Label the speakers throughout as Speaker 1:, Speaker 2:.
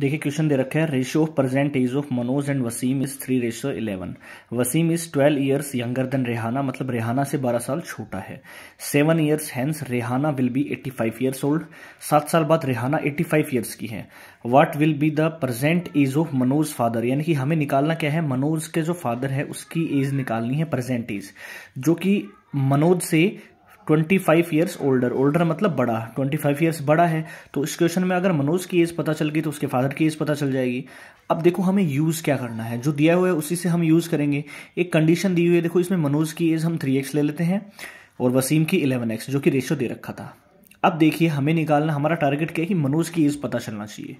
Speaker 1: देखिए क्वेश्चन दे रखा है ratio of present age of Manoj and Wasim is three ratio eleven Wasim is twelve years younger than Rehana मतलब रेहाना से बारह साल छोटा है seven years hence Rehana will be eighty five years old सात साल बाद रेहाना एट्टी फाइव ईयर्स की है what will be the present age of Manoj father यानी कि हमें निकालना क्या है मनोज के जो फादर है उसकी एज निकालनी है प्रेजेंट एज जो कि मनोज से twenty five years older older मतलब बड़ा ट्वेंटी फाइव ईयर्स बड़ा है तो इस क्वेश्चन में अगर मनोज की एज पता चल गई तो उसके फादर की एज पता चल जाएगी अब देखो हमें यूज़ क्या करना है जो दिया हुआ है उसी से हम यूज़ करेंगे एक कंडीशन दी हुई है देखो इसमें मनोज की एज हम थ्री एक्स ले लेते हैं और वसीम की इलेवन एक्स जो कि रेशो दे रखा था अब देखिए हमें निकालना हमारा टारगेट क्या है कि मनोज की एज पता चलना चाहिए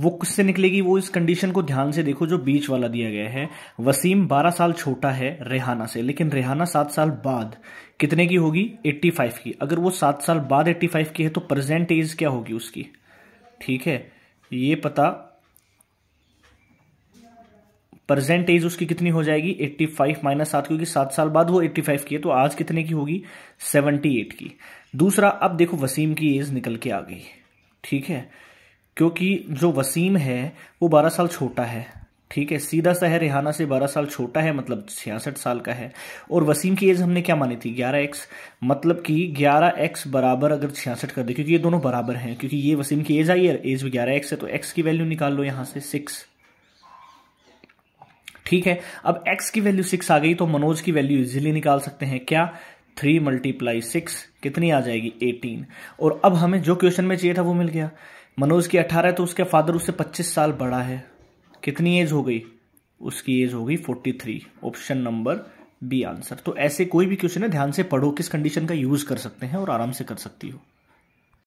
Speaker 1: वो किससे निकलेगी वो इस कंडीशन को ध्यान से देखो जो बीच वाला दिया गया है वसीम 12 साल छोटा है रेहाना से लेकिन रेहाना सात साल बाद कितने की होगी 85 की अगर वो सात साल बाद 85 की है तो प्रेजेंट एज क्या होगी उसकी ठीक है ये पता प्रेजेंट एज उसकी कितनी हो जाएगी 85 फाइव माइनस सात क्योंकि सात साल बाद वो 85 की है तो आज कितने की होगी 78 की दूसरा अब देखो वसीम की एज निकल के आ गई ठीक है क्योंकि जो वसीम है वो 12 साल छोटा है ठीक है सीधा सा है रिहाना से 12 साल छोटा है मतलब छियासठ साल का है और वसीम की एज हमने क्या मानी थी एक्स मतलब कि एक्स बराबर अगर छियासठ कर दे क्योंकि ये दोनों बराबर हैं क्योंकि ये वसीम की एज आई है एज भी एक्स है तो एक्स की वैल्यू निकाल लो यहाँ से सिक्स ठीक है अब x की वैल्यू सिक्स आ गई तो मनोज की वैल्यू इजिली निकाल सकते हैं क्या थ्री मल्टीप्लाई सिक्स कितनी आ जाएगी एटीन और अब हमें जो क्वेश्चन में चाहिए था वो मिल गया मनोज की अठारह है तो उसके फादर उससे पच्चीस साल बड़ा है कितनी एज हो गई उसकी एज हो गई forty three option number B answer तो ऐसे कोई भी क्वेश्चन है ध्यान से पढ़ो किस कंडीशन का यूज कर सकते हैं और आराम से कर सकती हो